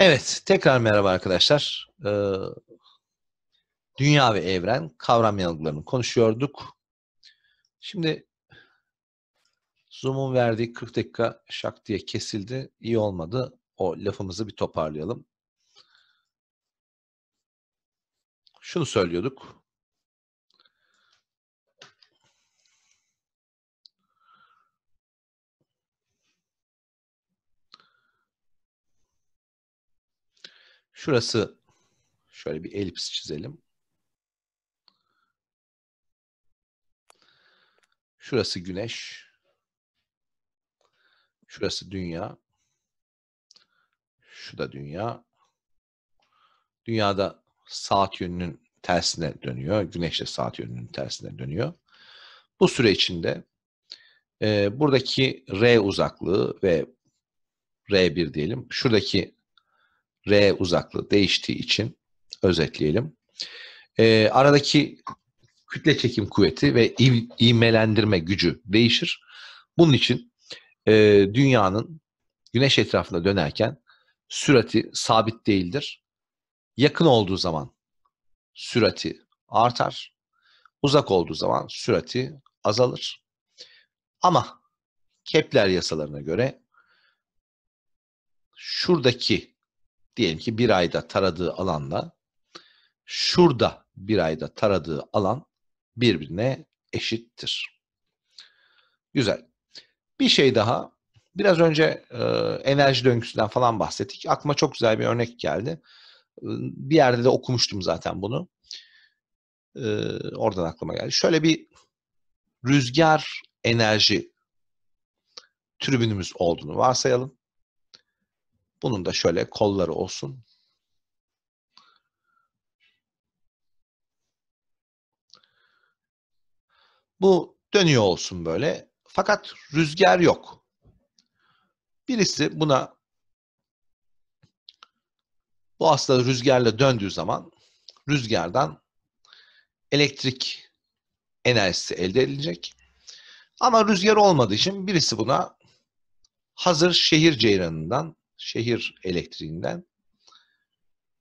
Evet, tekrar merhaba arkadaşlar. Ee, dünya ve evren kavram yanılgılarını konuşuyorduk. Şimdi Zoom'un verdiği 40 dakika şak diye kesildi. İyi olmadı. O lafımızı bir toparlayalım. Şunu söylüyorduk. Şurası şöyle bir elips çizelim. Şurası güneş. Şurası dünya. Şu da dünya. Dünyada saat yönünün tersine dönüyor. Güneş de saat yönünün tersine dönüyor. Bu süre içinde e, buradaki R uzaklığı ve R1 diyelim. Şuradaki R uzaklığı değiştiği için özetleyelim. E, aradaki kütle çekim kuvveti ve ivmelendirme gücü değişir. Bunun için e, dünyanın güneş etrafında dönerken sürati sabit değildir. Yakın olduğu zaman sürati artar. Uzak olduğu zaman sürati azalır. Ama Kepler yasalarına göre şuradaki diyelim ki bir ayda taradığı alanla şurada bir ayda taradığı alan birbirine eşittir. Güzel. Bir şey daha. Biraz önce e, enerji döngüsünden falan bahsettik. Aklıma çok güzel bir örnek geldi. Bir yerde de okumuştum zaten bunu. E, oradan aklıma geldi. Şöyle bir rüzgar enerji türbinimiz olduğunu varsayalım. Bunun da şöyle kolları olsun. Bu dönüyor olsun böyle. Fakat rüzgar yok. Birisi buna bu aslında rüzgarla döndüğü zaman rüzgardan elektrik enerjisi elde edilecek. Ama rüzgar olmadığı için birisi buna hazır şehir ceyranından şehir elektriğinden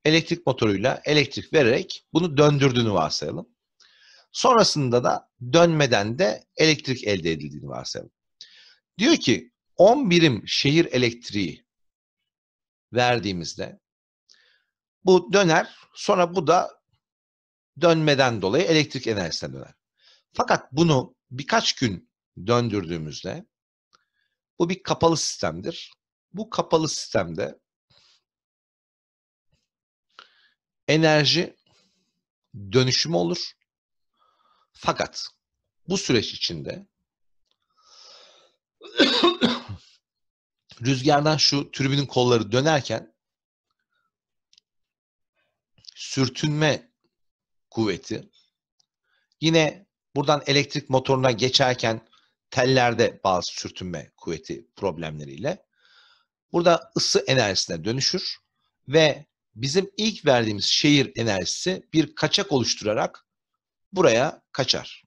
elektrik motoruyla elektrik vererek bunu döndürdüğünü varsayalım. Sonrasında da dönmeden de elektrik elde edildiğini varsayalım. Diyor ki 10 birim şehir elektriği verdiğimizde bu döner sonra bu da dönmeden dolayı elektrik enerjisine döner. Fakat bunu birkaç gün döndürdüğümüzde bu bir kapalı sistemdir. Bu kapalı sistemde enerji dönüşümü olur. Fakat bu süreç içinde rüzgardan şu türbinin kolları dönerken sürtünme kuvveti yine buradan elektrik motoruna geçerken tellerde bazı sürtünme kuvveti problemleriyle Burada ısı enerjisine dönüşür ve bizim ilk verdiğimiz şehir enerjisi bir kaçak oluşturarak buraya kaçar.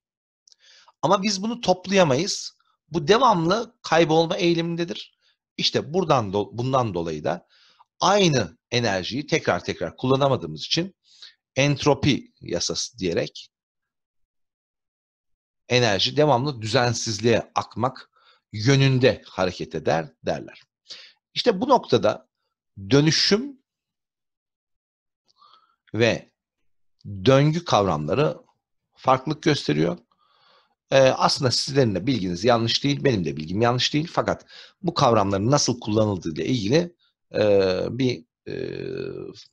Ama biz bunu toplayamayız. Bu devamlı kaybolma eğilimindedir. İşte buradan do bundan dolayı da aynı enerjiyi tekrar tekrar kullanamadığımız için entropi yasası diyerek enerji devamlı düzensizliğe akmak yönünde hareket eder derler. İşte bu noktada dönüşüm ve döngü kavramları farklılık gösteriyor. Ee, aslında sizlerin de bilginiz yanlış değil, benim de bilgim yanlış değil. Fakat bu kavramların nasıl kullanıldığı ile ilgili e, bir e,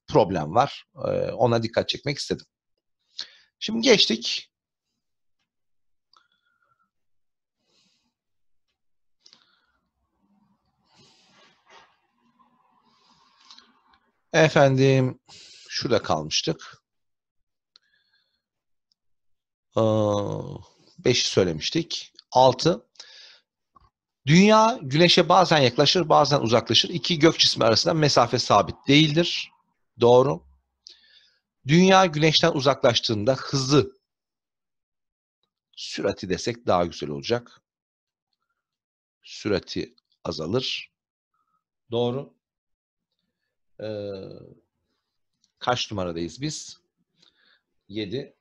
problem var. E, ona dikkat çekmek istedim. Şimdi geçtik Efendim şurada kalmıştık. Ee, beşi söylemiştik. altı. Dünya güneşe bazen yaklaşır bazen uzaklaşır. İki gök cismi arasında mesafe sabit değildir. Doğru. Dünya güneşten uzaklaştığında hızı sürati desek daha güzel olacak. Sürati azalır. Doğru. Ee, kaç numaradayız biz? 7.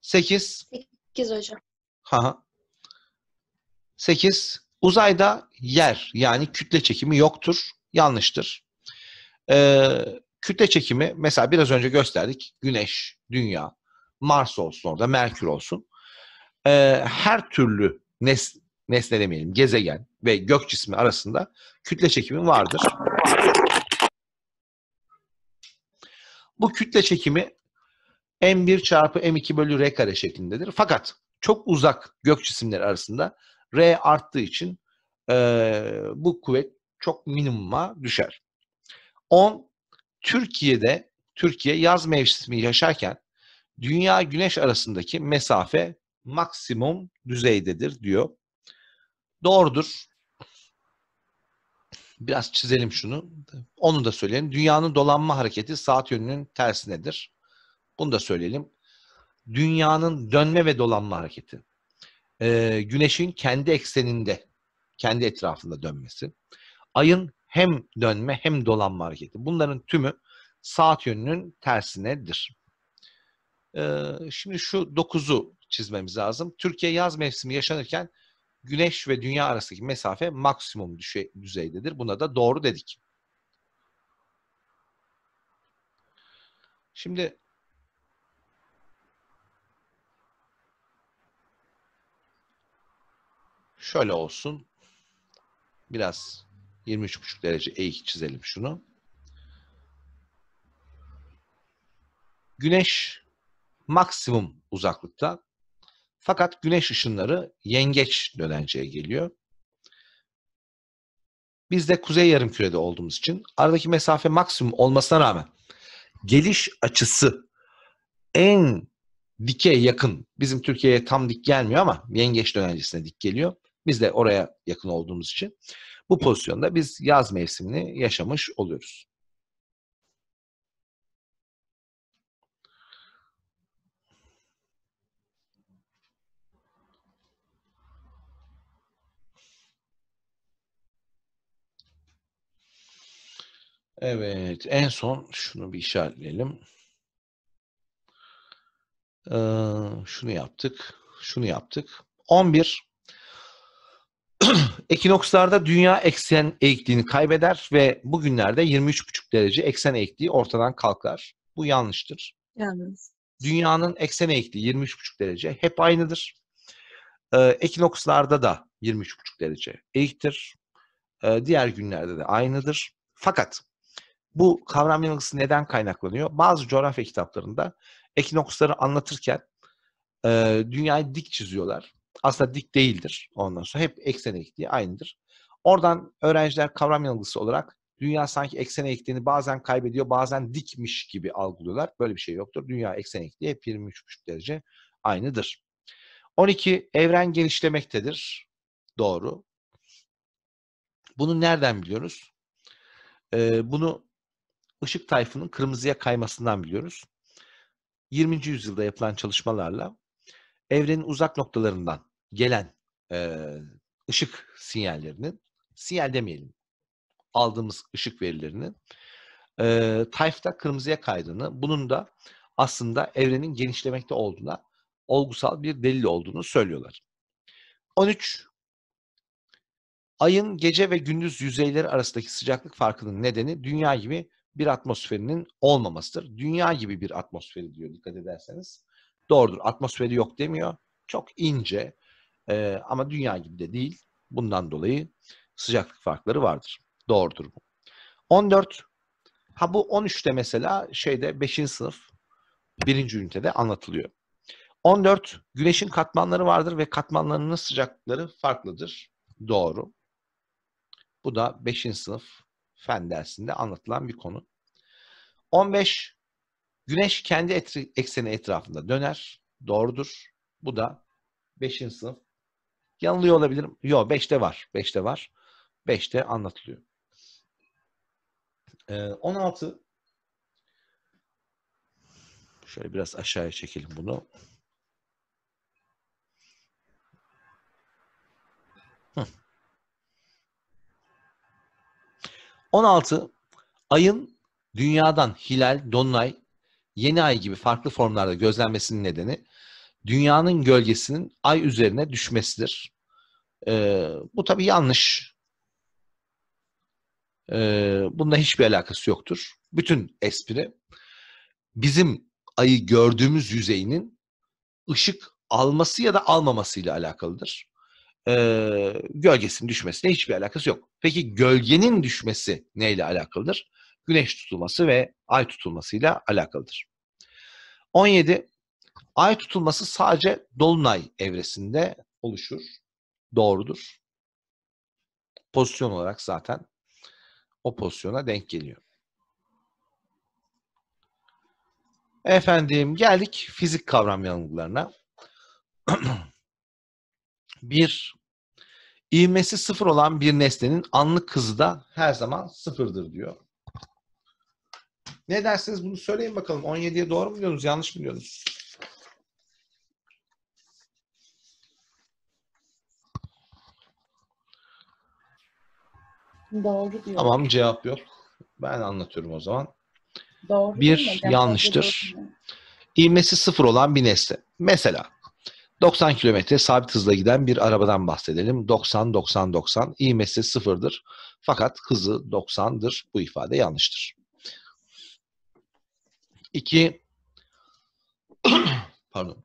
8. 8 hocam. Ha. 8. Uzayda yer yani kütle çekimi yoktur. Yanlıştır. Ee, kütle çekimi mesela biraz önce gösterdik. Güneş, Dünya, Mars olsun orada, Merkür olsun. Ee, her türlü nes nesne demeyelim, gezegen ve gök cismi arasında kütle çekimi vardır. Bu kütle çekimi M1 çarpı M2 bölü R kare şeklindedir. Fakat çok uzak gök cisimleri arasında R arttığı için e, bu kuvvet çok minimuma düşer. 10. Türkiye'de Türkiye yaz mevsimi yaşarken Dünya Güneş arasındaki mesafe maksimum düzeydedir diyor. Doğrudur biraz çizelim şunu. Onu da söyleyelim. Dünyanın dolanma hareketi saat yönünün tersinedir. Bunu da söyleyelim. Dünyanın dönme ve dolanma hareketi. Ee, güneşin kendi ekseninde, kendi etrafında dönmesi. Ayın hem dönme hem dolanma hareketi. Bunların tümü saat yönünün tersinedir. Ee, şimdi şu dokuzu çizmemiz lazım. Türkiye yaz mevsimi yaşanırken Güneş ve Dünya arasındaki mesafe maksimum düşe, düzeydedir. Buna da doğru dedik. Şimdi şöyle olsun. Biraz 23,5 derece eğik çizelim şunu. Güneş maksimum uzaklıkta fakat güneş ışınları yengeç dönenceye geliyor. Biz de kuzey yarım kürede olduğumuz için aradaki mesafe maksimum olmasına rağmen geliş açısı en dike yakın. Bizim Türkiye'ye tam dik gelmiyor ama yengeç dönencesine dik geliyor. Biz de oraya yakın olduğumuz için bu pozisyonda biz yaz mevsimini yaşamış oluyoruz. Evet, en son şunu bir işaretleyelim. Ee, şunu yaptık, şunu yaptık. 11. Ekinokslarda dünya eksen eğikliğini kaybeder ve bugünlerde 23,5 derece eksen eğikliği ortadan kalkar. Bu yanlıştır. Yalnız. Dünyanın eksen eğikliği 23,5 derece hep aynıdır. Ee, ekinokslarda da 23,5 derece eğiktir. Ee, diğer günlerde de aynıdır. Fakat bu kavram yanılgısı neden kaynaklanıyor? Bazı coğrafya kitaplarında ekinoksları anlatırken e, dünyayı dik çiziyorlar. Aslında dik değildir ondan sonra. Hep eksen ekliği aynıdır. Oradan öğrenciler kavram yanılgısı olarak dünya sanki eksen ekliğini bazen kaybediyor, bazen dikmiş gibi algılıyorlar. Böyle bir şey yoktur. Dünya eksen ekliği hep 23,5 derece aynıdır. 12. Evren genişlemektedir. Doğru. Bunu nereden biliyoruz? Ee, bunu ışık tayfının kırmızıya kaymasından biliyoruz. 20. yüzyılda yapılan çalışmalarla evrenin uzak noktalarından gelen e, ışık sinyallerinin, sinyal demeyelim, aldığımız ışık verilerinin e, tayfta kırmızıya kaydığını, bunun da aslında evrenin genişlemekte olduğuna olgusal bir delil olduğunu söylüyorlar. 13. Ayın gece ve gündüz yüzeyleri arasındaki sıcaklık farkının nedeni dünya gibi bir atmosferinin olmamasıdır. Dünya gibi bir atmosferi diyor dikkat ederseniz. Doğrudur atmosferi yok demiyor. Çok ince e, ama dünya gibi de değil. Bundan dolayı sıcaklık farkları vardır. Doğrudur bu. 14. Ha bu 13'te mesela şeyde 5. sınıf 1. ünitede anlatılıyor. 14. Güneşin katmanları vardır ve katmanlarının sıcaklıkları farklıdır. Doğru. Bu da 5. sınıf fen dersinde anlatılan bir konu. 15. Güneş kendi etri, ekseni etrafında döner. Doğrudur. Bu da 5. sınıf. Yanılıyor olabilirim. Yok 5'te var. 5'te var. 5'te anlatılıyor. Ee, 16. Şöyle biraz aşağıya çekelim bunu. 16. Ayın dünyadan hilal, dolunay, yeni ay gibi farklı formlarda gözlenmesinin nedeni dünyanın gölgesinin ay üzerine düşmesidir. Ee, bu tabii yanlış. Ee, bununla hiçbir alakası yoktur. Bütün espri bizim ayı gördüğümüz yüzeyinin ışık alması ya da almamasıyla alakalıdır e, gölgesinin düşmesine hiçbir alakası yok. Peki gölgenin düşmesi neyle alakalıdır? Güneş tutulması ve ay tutulmasıyla alakalıdır. 17. Ay tutulması sadece dolunay evresinde oluşur. Doğrudur. Pozisyon olarak zaten o pozisyona denk geliyor. Efendim geldik fizik kavram yanılgılarına. bir ivmesi sıfır olan bir nesnenin anlık hızı da her zaman sıfırdır diyor. Ne dersiniz bunu söyleyin bakalım. 17'ye doğru mu diyorsunuz yanlış mı diyorsunuz? Doğru diyor. Tamam cevap yok. Ben anlatıyorum o zaman. Doğru bir yanlıştır. Doğru. sıfır olan bir nesne. Mesela 90 kilometre sabit hızla giden bir arabadan bahsedelim. 90-90-90 ivmesi sıfırdır. Fakat hızı 90'dır. Bu ifade yanlıştır. 2 pardon.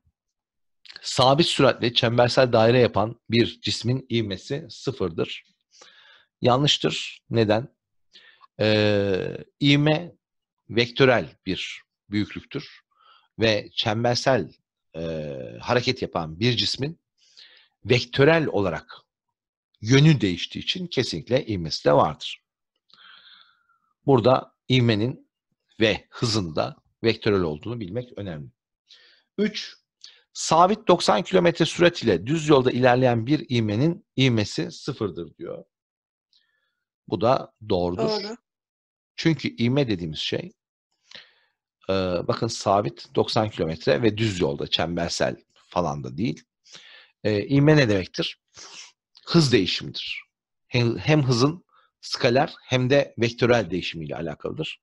Sabit süratle çembersel daire yapan bir cismin ivmesi sıfırdır. Yanlıştır. Neden? Ee, ivme vektörel bir büyüklüktür ve çembersel e, hareket yapan bir cismin vektörel olarak yönü değiştiği için kesinlikle ivmesi de vardır. Burada ivmenin ve hızın da vektörel olduğunu bilmek önemli. 3. Sabit 90 km sürat ile düz yolda ilerleyen bir ivmenin ivmesi sıfırdır diyor. Bu da doğrudur. Doğru. Çünkü ivme dediğimiz şey e, bakın sabit 90 kilometre ve düz yolda çembersel falan da değil. E, inme ne demektir? Hız değişimidir. Hem, hem hızın skaler hem de vektörel değişimiyle alakalıdır.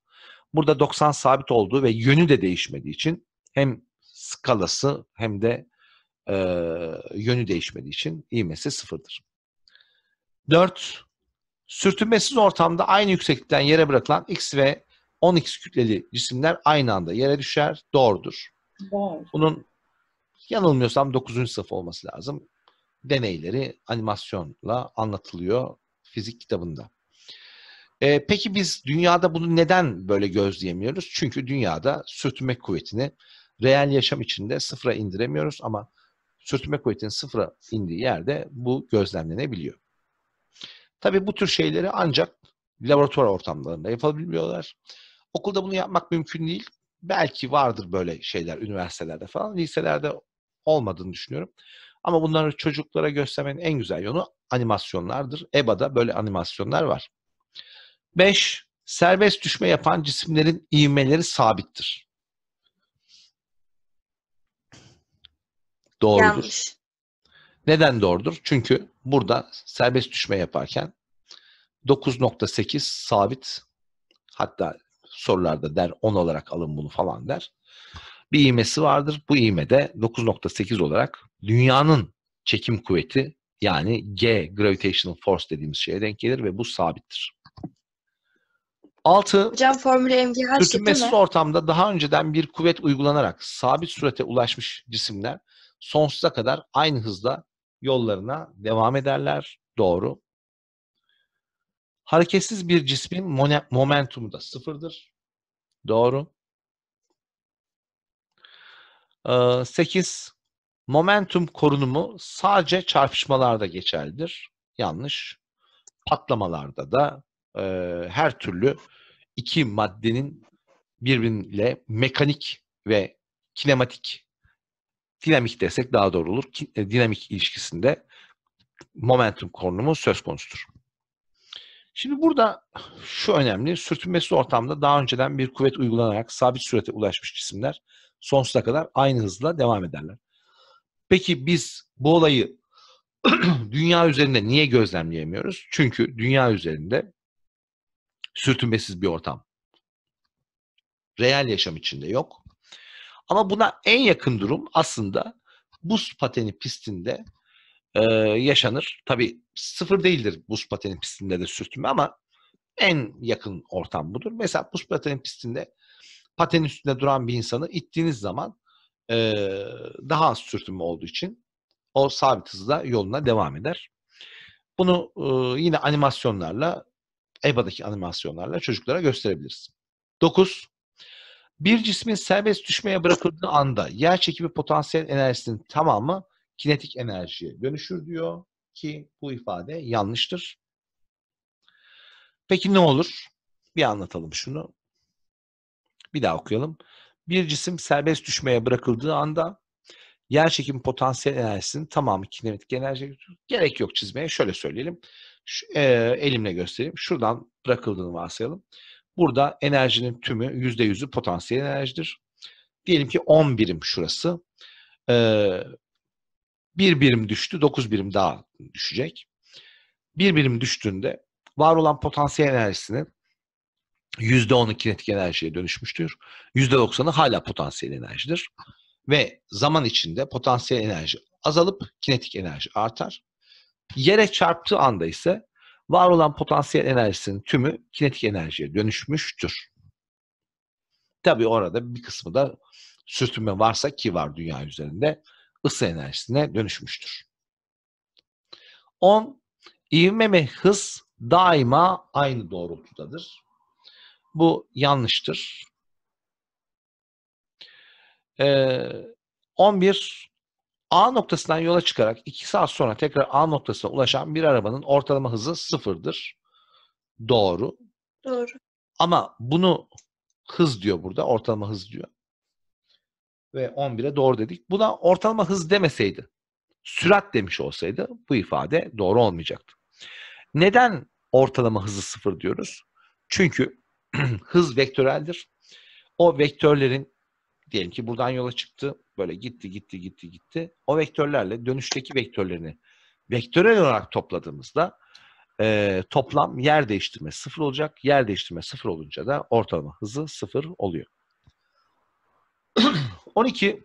Burada 90 sabit olduğu ve yönü de değişmediği için hem skalası hem de e, yönü değişmediği için ivmesi sıfırdır. 4. Sürtünmesiz ortamda aynı yükseklikten yere bırakılan x ve 10x kütleli cisimler aynı anda yere düşer. Doğrudur. Doğru. Bunun yanılmıyorsam 9. sınıf olması lazım. Deneyleri animasyonla anlatılıyor fizik kitabında. Ee, peki biz dünyada bunu neden böyle gözleyemiyoruz? Çünkü dünyada sürtünme kuvvetini reel yaşam içinde sıfıra indiremiyoruz ama sürtünme kuvvetinin sıfıra indiği yerde bu gözlemlenebiliyor. Tabii bu tür şeyleri ancak laboratuvar ortamlarında yapabiliyorlar. Okulda bunu yapmak mümkün değil. Belki vardır böyle şeyler üniversitelerde falan. Liselerde olmadığını düşünüyorum. Ama bunları çocuklara göstermenin en güzel yolu animasyonlardır. EBA'da böyle animasyonlar var. 5. Serbest düşme yapan cisimlerin ivmeleri sabittir. Doğrudur. Yanlış. Neden doğrudur? Çünkü burada serbest düşme yaparken 9.8 sabit hatta sorularda der 10 olarak alın bunu falan der. Bir iğmesi vardır. Bu iğmede 9.8 olarak dünyanın çekim kuvveti yani G gravitational force dediğimiz şeye denk gelir ve bu sabittir. 6. Hocam formülü MGH Sürtünmesiz ortamda daha önceden bir kuvvet uygulanarak sabit sürate ulaşmış cisimler sonsuza kadar aynı hızla yollarına devam ederler. Doğru. Hareketsiz bir cismin momentumu da sıfırdır. Doğru. 8. Momentum korunumu sadece çarpışmalarda geçerlidir. Yanlış. Patlamalarda da e, her türlü iki maddenin birbiriyle mekanik ve kinematik dinamik desek daha doğru olur. E, dinamik ilişkisinde momentum korunumu söz konusudur. Şimdi burada şu önemli, sürtünmesiz ortamda daha önceden bir kuvvet uygulanarak sabit sürete ulaşmış cisimler sonsuza kadar aynı hızla devam ederler. Peki biz bu olayı dünya üzerinde niye gözlemleyemiyoruz? Çünkü dünya üzerinde sürtünmesiz bir ortam. Reel yaşam içinde yok. Ama buna en yakın durum aslında buz pateni pistinde e, yaşanır. tabi sıfır değildir buz pateni pistinde de sürtünme ama en yakın ortam budur. Mesela buz pateni pistinde paten üstünde duran bir insanı ittiğiniz zaman e, daha az sürtünme olduğu için o sabit hızla yoluna devam eder. Bunu e, yine animasyonlarla EBA'daki animasyonlarla çocuklara gösterebiliriz. 9. Bir cismin serbest düşmeye bırakıldığı anda yer çekimi potansiyel enerjisinin tamamı kinetik enerjiye dönüşür diyor ki bu ifade yanlıştır. Peki ne olur? Bir anlatalım şunu. Bir daha okuyalım. Bir cisim serbest düşmeye bırakıldığı anda yer çekim potansiyel enerjisinin tamamı kinetik enerji gerek yok çizmeye. Şöyle söyleyelim. Şu, e, elimle göstereyim. Şuradan bırakıldığını varsayalım. Burada enerjinin tümü %100'ü potansiyel enerjidir. Diyelim ki 10 birim şurası. E, bir birim düştü, dokuz birim daha düşecek. Bir birim düştüğünde var olan potansiyel enerjisinin yüzde onu kinetik enerjiye dönüşmüştür. yüzde doksanı hala potansiyel enerjidir. Ve zaman içinde potansiyel enerji azalıp kinetik enerji artar. Yere çarptığı anda ise var olan potansiyel enerjisinin tümü kinetik enerjiye dönüşmüştür. Tabi orada bir kısmı da sürtünme varsa ki var dünya üzerinde ısı enerjisine dönüşmüştür. 10. İvme ve hız daima aynı doğrultudadır. Bu yanlıştır. 11. Ee, A noktasından yola çıkarak 2 saat sonra tekrar A noktasına ulaşan bir arabanın ortalama hızı sıfırdır. Doğru. Doğru. Ama bunu hız diyor burada. Ortalama hız diyor ve 11'e doğru dedik. Buna ortalama hız demeseydi, sürat demiş olsaydı bu ifade doğru olmayacaktı. Neden ortalama hızı sıfır diyoruz? Çünkü hız vektöreldir. O vektörlerin diyelim ki buradan yola çıktı, böyle gitti gitti gitti gitti. O vektörlerle dönüşteki vektörlerini vektörel olarak topladığımızda e, toplam yer değiştirme sıfır olacak. Yer değiştirme sıfır olunca da ortalama hızı sıfır oluyor. 12.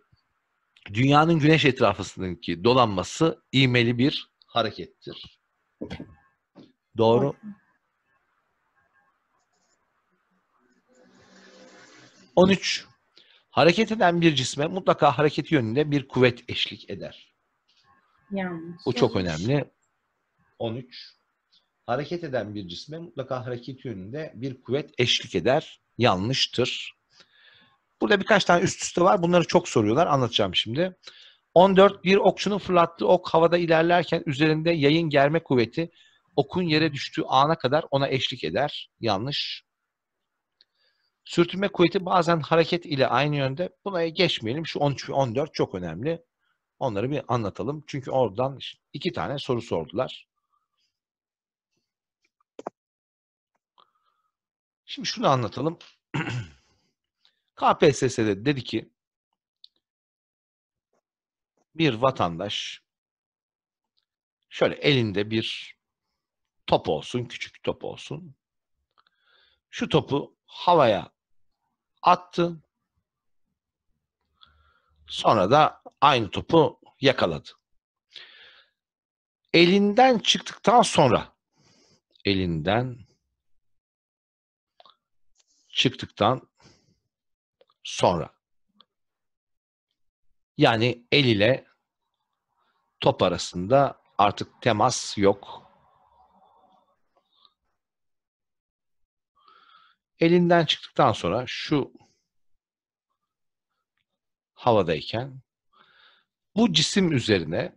Dünyanın güneş etrafındaki dolanması iğmeli bir harekettir. Doğru. 13. Hareket eden bir cisme mutlaka hareket yönünde bir kuvvet eşlik eder. Yanlış. Bu çok önemli. 13. Hareket eden bir cisme mutlaka hareket yönünde bir kuvvet eşlik eder. Yanlıştır. Burada birkaç tane üst üste var. Bunları çok soruyorlar. Anlatacağım şimdi. 14. Bir okçunun fırlattığı ok havada ilerlerken üzerinde yayın germe kuvveti okun yere düştüğü ana kadar ona eşlik eder. Yanlış. Sürtünme kuvveti bazen hareket ile aynı yönde. Buna geçmeyelim. Şu 13 ve 14 çok önemli. Onları bir anlatalım. Çünkü oradan iki tane soru sordular. Şimdi şunu anlatalım. KPSS'de dedi ki bir vatandaş şöyle elinde bir top olsun, küçük top olsun. Şu topu havaya attı. Sonra da aynı topu yakaladı. Elinden çıktıktan sonra elinden çıktıktan sonra. Yani el ile top arasında artık temas yok. Elinden çıktıktan sonra şu havadayken bu cisim üzerine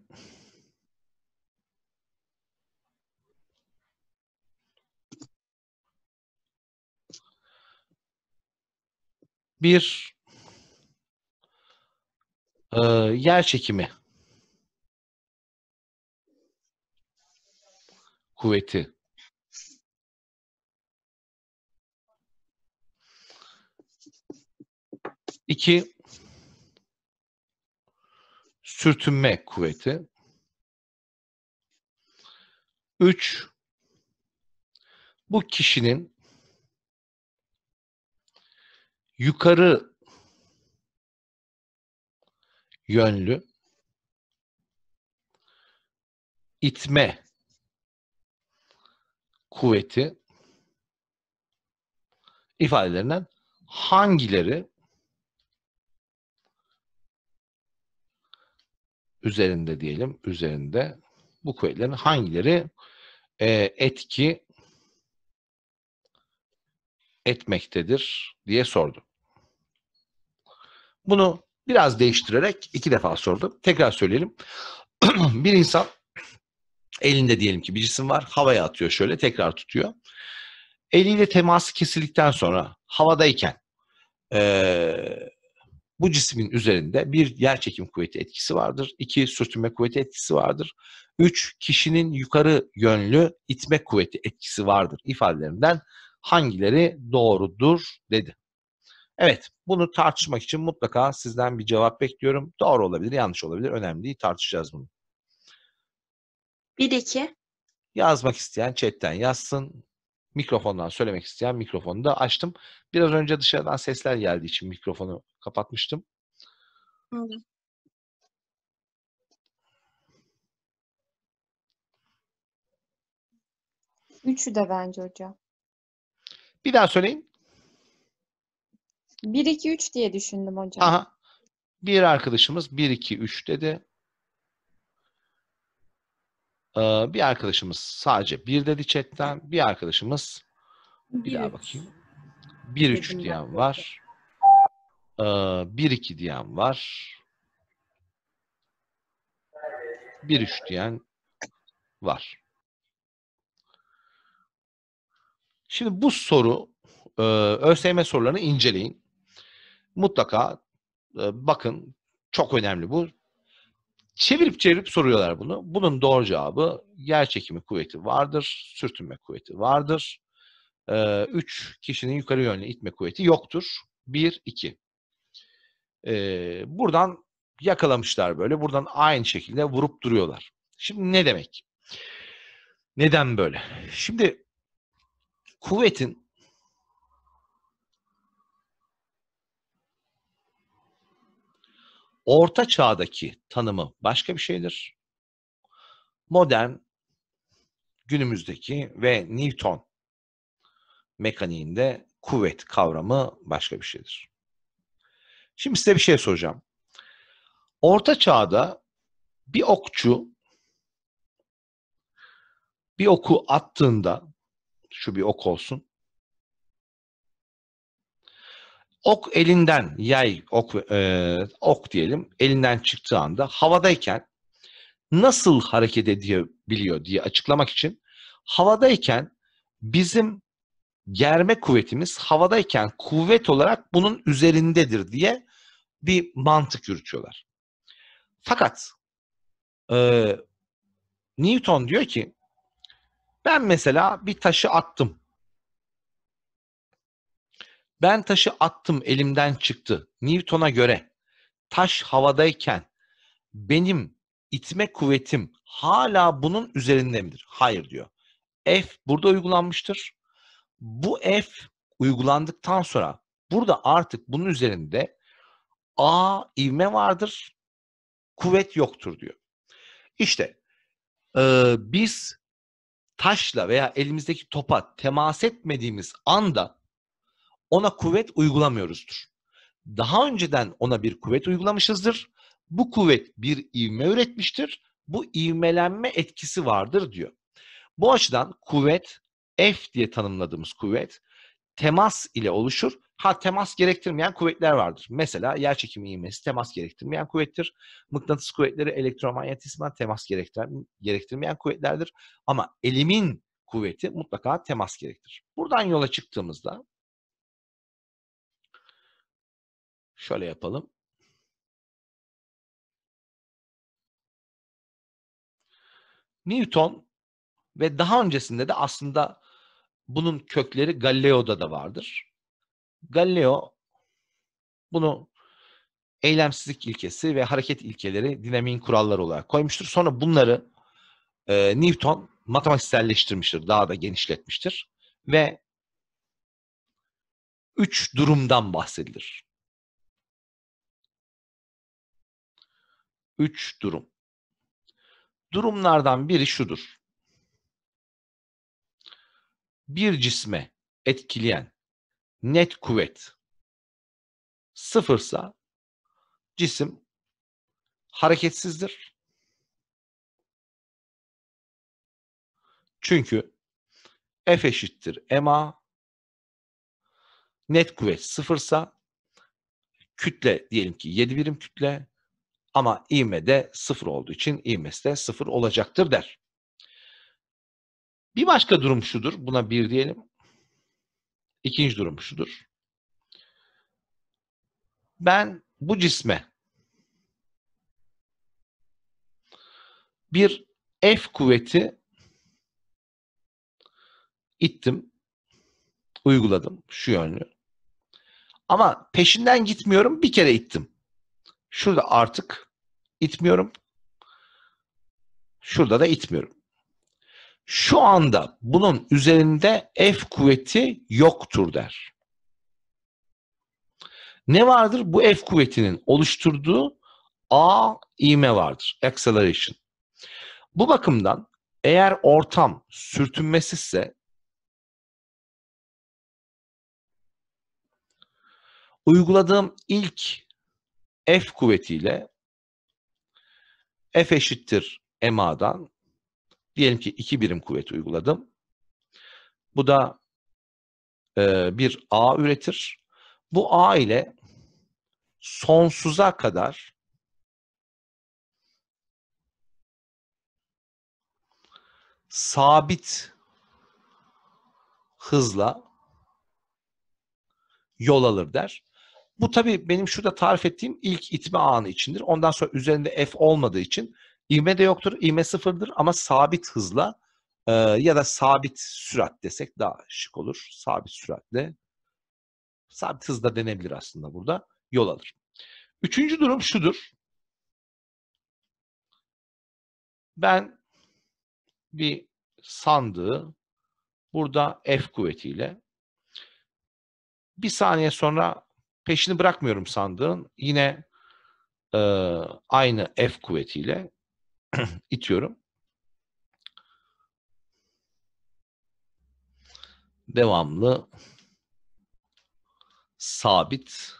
bir e, yer çekimi kuvveti iki sürtünme kuvveti üç bu kişinin yukarı yönlü itme kuvveti ifadelerinden hangileri üzerinde diyelim üzerinde bu kuvvetlerin hangileri e, etki etmektedir diye sordu. Bunu biraz değiştirerek iki defa sordum. Tekrar söyleyelim. bir insan elinde diyelim ki bir cisim var havaya atıyor şöyle tekrar tutuyor. Eliyle teması kesildikten sonra havadayken ee, bu cismin üzerinde bir yer çekim kuvveti etkisi vardır. iki sürtünme kuvveti etkisi vardır. Üç kişinin yukarı yönlü itme kuvveti etkisi vardır ifadelerinden hangileri doğrudur dedi. Evet, bunu tartışmak için mutlaka sizden bir cevap bekliyorum. Doğru olabilir, yanlış olabilir. Önemli değil, tartışacağız bunu. Bir iki. Yazmak isteyen chatten yazsın. Mikrofondan söylemek isteyen mikrofonu da açtım. Biraz önce dışarıdan sesler geldiği için mikrofonu kapatmıştım. Üçü de bence hocam. Bir daha söyleyin. 1 2 3 diye düşündüm hocam. Aha. Bir arkadaşımız 1 2 3 dedi. Ee, bir arkadaşımız sadece 1 dedi chatten. Bir arkadaşımız bir, bir daha üç. bakayım. 1 3 ee, diyen var. Ee, 1 2 diyen var. 1 3 diyen var. Şimdi bu soru e, ÖSYM sorularını inceleyin. Mutlaka e, bakın çok önemli bu. Çevirip çevirip soruyorlar bunu. Bunun doğru cevabı yer çekimi kuvveti vardır, sürtünme kuvveti vardır. E, üç, kişinin yukarı yönlü itme kuvveti yoktur. Bir iki. E, buradan yakalamışlar böyle. Buradan aynı şekilde vurup duruyorlar. Şimdi ne demek? Neden böyle? Şimdi kuvvetin Orta çağdaki tanımı başka bir şeydir. Modern, günümüzdeki ve Newton mekaniğinde kuvvet kavramı başka bir şeydir. Şimdi size bir şey soracağım. Orta çağda bir okçu bir oku attığında şu bir ok olsun ok elinden yay ok e, ok diyelim elinden çıktığı anda havadayken nasıl hareket edebiliyor diye açıklamak için havadayken bizim germe kuvvetimiz havadayken kuvvet olarak bunun üzerindedir diye bir mantık yürütüyorlar. Fakat e, Newton diyor ki ben mesela bir taşı attım ben taşı attım elimden çıktı. Newton'a göre taş havadayken benim itme kuvvetim hala bunun üzerinde midir? Hayır diyor. F burada uygulanmıştır. Bu F uygulandıktan sonra burada artık bunun üzerinde A ivme vardır. Kuvvet yoktur diyor. İşte e, biz taşla veya elimizdeki topa temas etmediğimiz anda ona kuvvet uygulamıyoruzdur. Daha önceden ona bir kuvvet uygulamışızdır. Bu kuvvet bir ivme üretmiştir. Bu ivmelenme etkisi vardır diyor. Bu açıdan kuvvet, F diye tanımladığımız kuvvet, temas ile oluşur. Ha temas gerektirmeyen kuvvetler vardır. Mesela yer çekimi ivmesi temas gerektirmeyen kuvvettir. Mıknatıs kuvvetleri elektromanyetizma temas gerektiren, gerektirmeyen kuvvetlerdir. Ama elimin kuvveti mutlaka temas gerektirir. Buradan yola çıktığımızda Şöyle yapalım. Newton ve daha öncesinde de aslında bunun kökleri Galileo'da da vardır. Galileo bunu eylemsizlik ilkesi ve hareket ilkeleri dinamiğin kuralları olarak koymuştur. Sonra bunları e, Newton matematikselleştirmiştir, daha da genişletmiştir ve üç durumdan bahsedilir. 3 durum. Durumlardan biri şudur. Bir cisme etkileyen net kuvvet sıfırsa cisim hareketsizdir. Çünkü F eşittir MA net kuvvet sıfırsa kütle diyelim ki 7 birim kütle ama ivme de sıfır olduğu için ivmesi de sıfır olacaktır der. Bir başka durum şudur. Buna bir diyelim. İkinci durum şudur. Ben bu cisme bir F kuvveti ittim, uyguladım şu yönlü. Ama peşinden gitmiyorum, bir kere ittim. Şurada artık itmiyorum. Şurada da itmiyorum. Şu anda bunun üzerinde F kuvveti yoktur der. Ne vardır? Bu F kuvvetinin oluşturduğu A ivme vardır. Acceleration. Bu bakımdan eğer ortam sürtünmesizse uyguladığım ilk F kuvvetiyle F eşittir MA'dan diyelim ki 2 birim kuvvet uyguladım. Bu da e, bir A üretir. Bu A ile sonsuza kadar sabit hızla yol alır der. Bu tabii benim şurada tarif ettiğim ilk itme anı içindir. Ondan sonra üzerinde F olmadığı için ivme de yoktur. İvme sıfırdır ama sabit hızla e, ya da sabit sürat desek daha şık olur. Sabit süratle sabit hızla denebilir aslında burada. Yol alır. Üçüncü durum şudur. Ben bir sandığı burada F kuvvetiyle bir saniye sonra peşini bırakmıyorum sandığın. Yine e, aynı F kuvvetiyle itiyorum. Devamlı sabit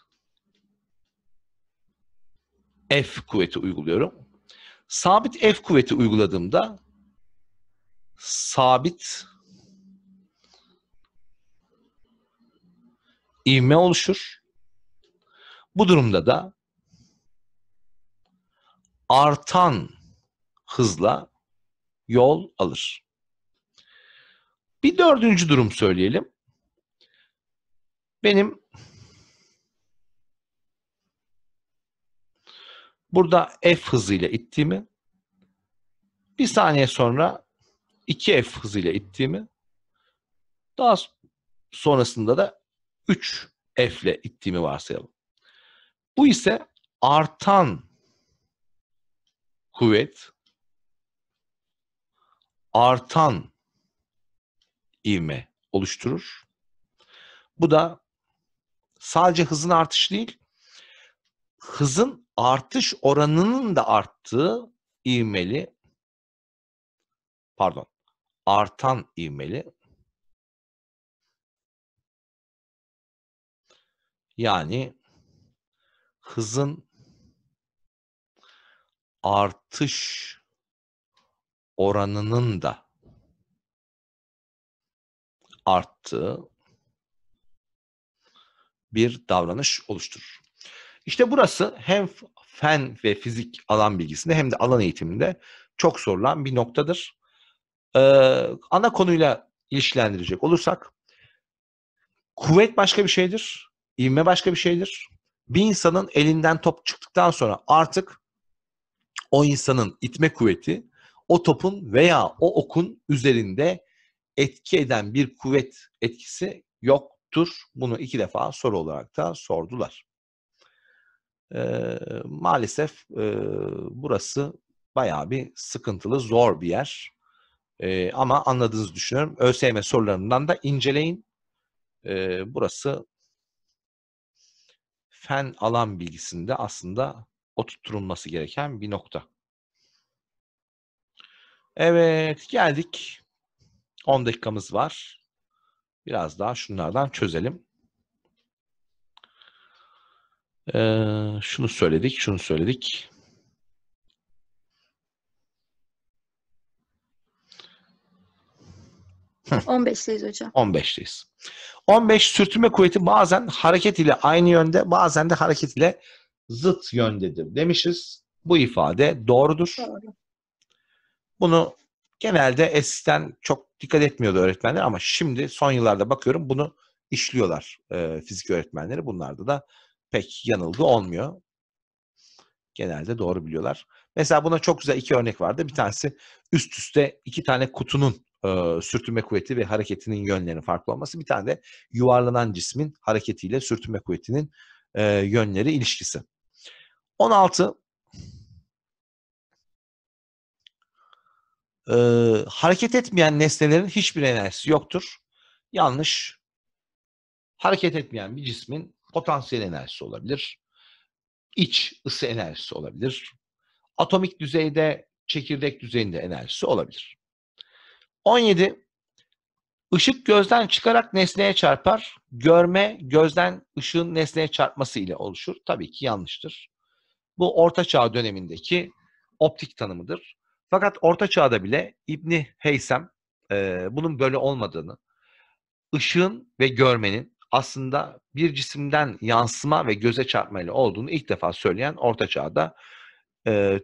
F kuvveti uyguluyorum. Sabit F kuvveti uyguladığımda sabit ivme oluşur. Bu durumda da artan hızla yol alır. Bir dördüncü durum söyleyelim. Benim burada F hızıyla ittiğimi bir saniye sonra 2F hızıyla ittiğimi daha sonrasında da 3F ile ittiğimi varsayalım. Bu ise artan kuvvet, artan ivme oluşturur. Bu da sadece hızın artışı değil, hızın artış oranının da arttığı ivmeli, pardon, artan ivmeli yani hızın artış oranının da arttığı bir davranış oluşturur. İşte burası hem fen ve fizik alan bilgisinde hem de alan eğitiminde çok sorulan bir noktadır. Ee, ana konuyla ilişkilendirecek olursak kuvvet başka bir şeydir, ivme başka bir şeydir, bir insanın elinden top çıktıktan sonra artık o insanın itme kuvveti o topun veya o okun üzerinde etki eden bir kuvvet etkisi yoktur. Bunu iki defa soru olarak da sordular. Ee, maalesef e, burası bayağı bir sıkıntılı, zor bir yer. Ee, ama anladığınızı düşünüyorum. ÖSYM sorularından da inceleyin. Ee, burası fen alan bilgisinde aslında oturtulması gereken bir nokta. Evet geldik. 10 dakikamız var. Biraz daha şunlardan çözelim. Ee, şunu söyledik, şunu söyledik. 15'teyiz hocam. 15'teyiz. 15 sürtünme kuvveti bazen hareket ile aynı yönde bazen de hareket ile zıt yöndedir demişiz. Bu ifade doğrudur. Doğru. Bunu genelde eskiden çok dikkat etmiyordu öğretmenler ama şimdi son yıllarda bakıyorum bunu işliyorlar e, fizik öğretmenleri. Bunlarda da pek yanılgı olmuyor. Genelde doğru biliyorlar. Mesela buna çok güzel iki örnek vardı. Bir tanesi üst üste iki tane kutunun e, sürtünme kuvveti ve hareketinin yönlerinin farklı olması. Bir tane de yuvarlanan cismin hareketiyle sürtünme kuvvetinin e, yönleri ilişkisi. 16. E, hareket etmeyen nesnelerin hiçbir enerjisi yoktur. Yanlış. Hareket etmeyen bir cismin potansiyel enerjisi olabilir. İç ısı enerjisi olabilir. Atomik düzeyde, çekirdek düzeyinde enerjisi olabilir. 17. Işık gözden çıkarak nesneye çarpar. Görme gözden ışığın nesneye çarpması ile oluşur. Tabii ki yanlıştır. Bu Orta Çağ dönemindeki optik tanımıdır. Fakat Orta Çağ'da bile İbni Heysem e, bunun böyle olmadığını, ışığın ve görmenin aslında bir cisimden yansıma ve göze çarpma ile olduğunu ilk defa söyleyen Orta Çağ'da e,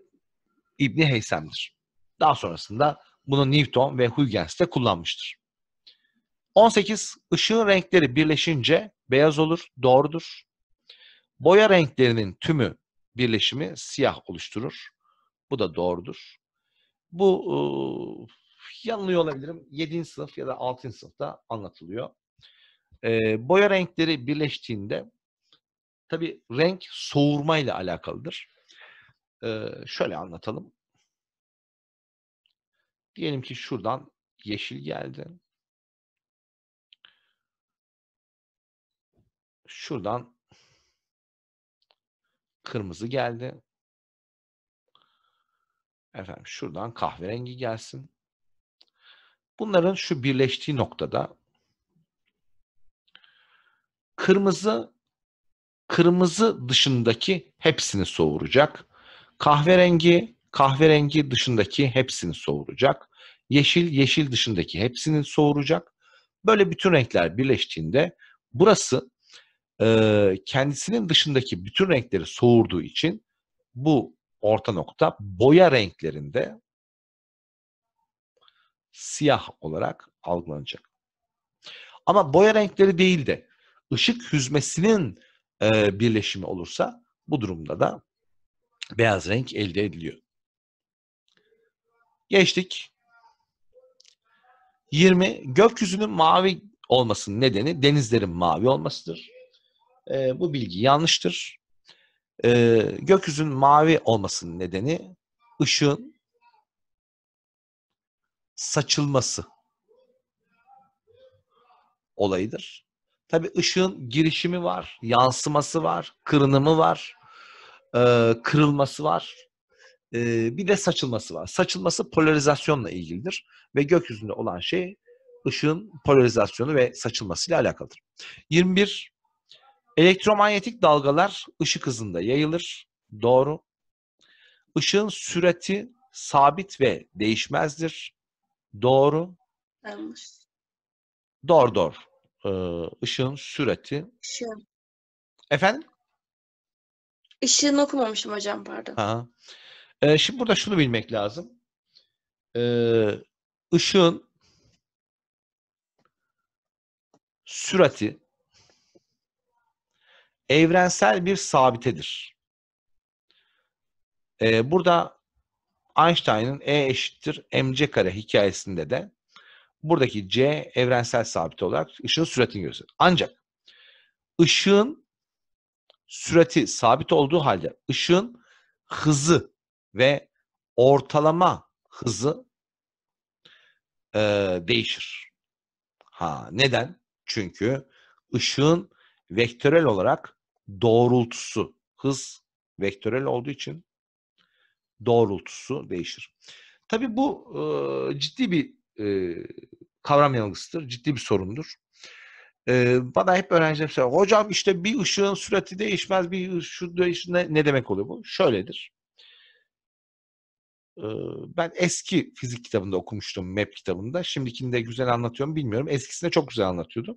İbni Heysem'dir. Daha sonrasında bunu Newton ve Huygens de kullanmıştır. 18. Işığın renkleri birleşince beyaz olur. Doğrudur. Boya renklerinin tümü birleşimi siyah oluşturur. Bu da doğrudur. Bu e, yanılıyor olabilirim. 7. sınıf ya da 6. sınıfta anlatılıyor. E, boya renkleri birleştiğinde tabi renk soğurmayla alakalıdır. E, şöyle anlatalım. Diyelim ki şuradan yeşil geldi. Şuradan kırmızı geldi. Efendim şuradan kahverengi gelsin. Bunların şu birleştiği noktada kırmızı kırmızı dışındaki hepsini soğuracak. Kahverengi Kahverengi dışındaki hepsini soğuracak. Yeşil, yeşil dışındaki hepsini soğuracak. Böyle bütün renkler birleştiğinde burası e, kendisinin dışındaki bütün renkleri soğurduğu için bu orta nokta boya renklerinde siyah olarak algılanacak. Ama boya renkleri değil de ışık hüzmesinin e, birleşimi olursa bu durumda da beyaz renk elde ediliyor. Geçtik. 20. Gökyüzünün mavi olmasının nedeni denizlerin mavi olmasıdır. E, bu bilgi yanlıştır. E, gökyüzünün mavi olmasının nedeni ışığın saçılması olayıdır. Tabi ışığın girişimi var, yansıması var, kırınımı var, e, kırılması var bir de saçılması var. Saçılması polarizasyonla ilgilidir ve gökyüzünde olan şey ışığın polarizasyonu ve saçılmasıyla alakalıdır. 21. Elektromanyetik dalgalar ışık hızında yayılır. Doğru. Işığın sürati sabit ve değişmezdir. Doğru. Yanlış. Doğru doğru. Ee, ışığın sürati. Işığın. Efendim? Işığını okumamışım hocam pardon. Ha. Ee, şimdi burada şunu bilmek lazım. Ee, ışığın sürati evrensel bir sabitedir. Ee, burada Einstein'ın E eşittir mc kare hikayesinde de buradaki c evrensel sabit olarak ışığın süratini gösterir. Ancak ışığın sürati sabit olduğu halde ışığın hızı ve ortalama hızı e, değişir. Ha neden? Çünkü ışığın vektörel olarak doğrultusu hız vektörel olduğu için doğrultusu değişir. Tabi bu e, ciddi bir e, kavram yanılgısıdır. Ciddi bir sorundur. E, bana hep öğrenciler soruyor. Hocam işte bir ışığın sürati değişmez. Bir ışığın değişmez ne, ne demek oluyor bu? Şöyledir ben eski fizik kitabında okumuştum map kitabında. şimdikinde güzel anlatıyorum bilmiyorum. Eskisinde çok güzel anlatıyordu.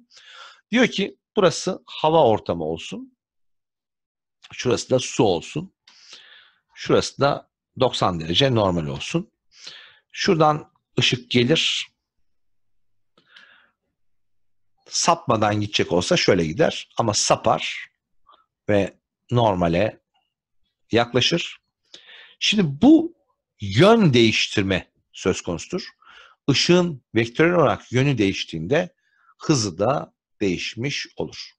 Diyor ki burası hava ortamı olsun. Şurası da su olsun. Şurası da 90 derece normal olsun. Şuradan ışık gelir. Sapmadan gidecek olsa şöyle gider ama sapar ve normale yaklaşır. Şimdi bu yön değiştirme söz konusudur. Işığın vektörel olarak yönü değiştiğinde hızı da değişmiş olur.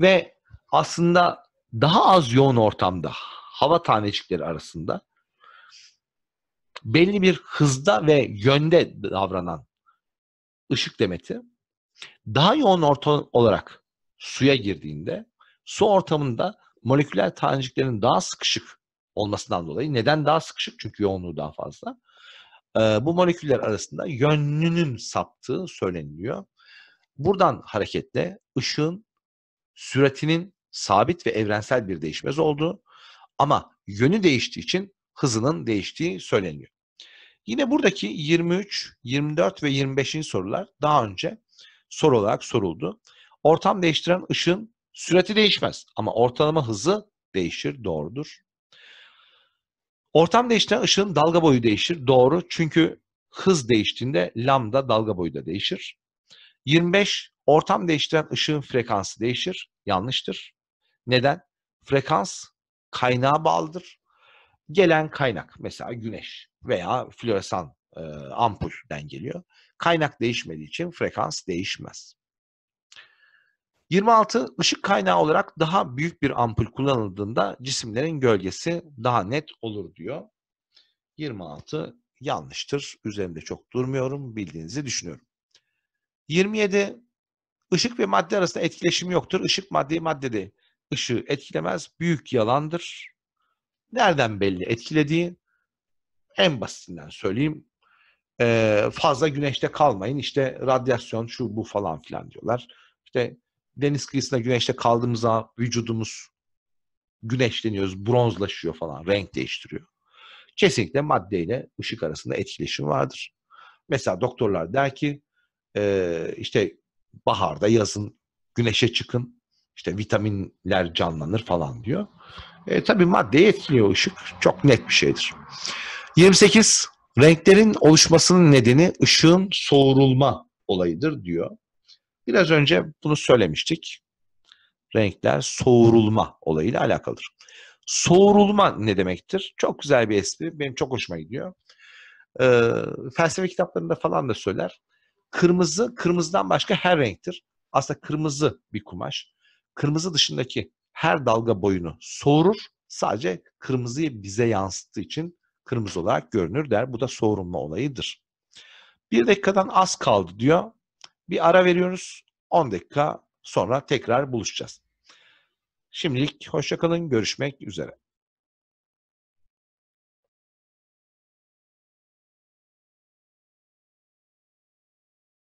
Ve aslında daha az yoğun ortamda hava tanecikleri arasında belli bir hızda ve yönde davranan ışık demeti daha yoğun ortam olarak suya girdiğinde su ortamında moleküler taneciklerin daha sıkışık olmasından dolayı. Neden daha sıkışık? Çünkü yoğunluğu daha fazla. bu moleküller arasında yönünün saptığı söyleniliyor. Buradan hareketle ışığın süratinin sabit ve evrensel bir değişmez olduğu ama yönü değiştiği için hızının değiştiği söyleniyor. Yine buradaki 23, 24 ve 25. sorular daha önce soru olarak soruldu. Ortam değiştiren ışığın sürati değişmez ama ortalama hızı değişir doğrudur. Ortam değiştiğinde ışığın dalga boyu değişir. Doğru. Çünkü hız değiştiğinde lambda dalga boyu da değişir. 25 ortam değiştiren ışığın frekansı değişir. Yanlıştır. Neden? Frekans kaynağa bağlıdır. Gelen kaynak mesela güneş veya floresan e, ampulden geliyor. Kaynak değişmediği için frekans değişmez. 26 ışık kaynağı olarak daha büyük bir ampul kullanıldığında cisimlerin gölgesi daha net olur diyor. 26 yanlıştır. Üzerinde çok durmuyorum. Bildiğinizi düşünüyorum. 27 ışık ve madde arasında etkileşim yoktur. Işık maddeyi maddede ışığı etkilemez. Büyük yalandır. Nereden belli etkilediği? En basitinden söyleyeyim. Ee, fazla güneşte kalmayın. İşte radyasyon şu bu falan filan diyorlar. İşte deniz kıyısında güneşte kaldığımızda vücudumuz güneşleniyoruz, bronzlaşıyor falan, renk değiştiriyor. Kesinlikle maddeyle ışık arasında etkileşim vardır. Mesela doktorlar der ki ee, işte baharda, yazın güneşe çıkın, işte vitaminler canlanır falan diyor. E, tabii madde etkiliyor ışık. Çok net bir şeydir. 28. Renklerin oluşmasının nedeni ışığın soğurulma olayıdır diyor. Biraz önce bunu söylemiştik. Renkler soğurulma olayıyla alakalıdır. Soğurulma ne demektir? Çok güzel bir espri. Benim çok hoşuma gidiyor. Ee, felsefe kitaplarında falan da söyler. Kırmızı, kırmızıdan başka her renktir. Aslında kırmızı bir kumaş. Kırmızı dışındaki her dalga boyunu soğurur. Sadece kırmızıyı bize yansıttığı için kırmızı olarak görünür der. Bu da soğurulma olayıdır. Bir dakikadan az kaldı diyor. Bir ara veriyoruz. 10 dakika sonra tekrar buluşacağız. Şimdilik hoşçakalın. Görüşmek üzere.